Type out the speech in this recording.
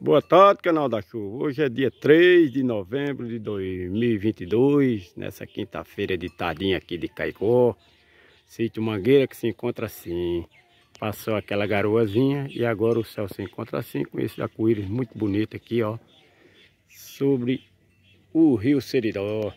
Boa tarde, canal da Chuva. Hoje é dia 3 de novembro de 2022, nessa quinta-feira de tardinha aqui de Caicó. Sítio Mangueira que se encontra assim. Passou aquela garoazinha e agora o céu se encontra assim, com esse arco-íris muito bonito aqui, ó. Sobre o rio Seridó.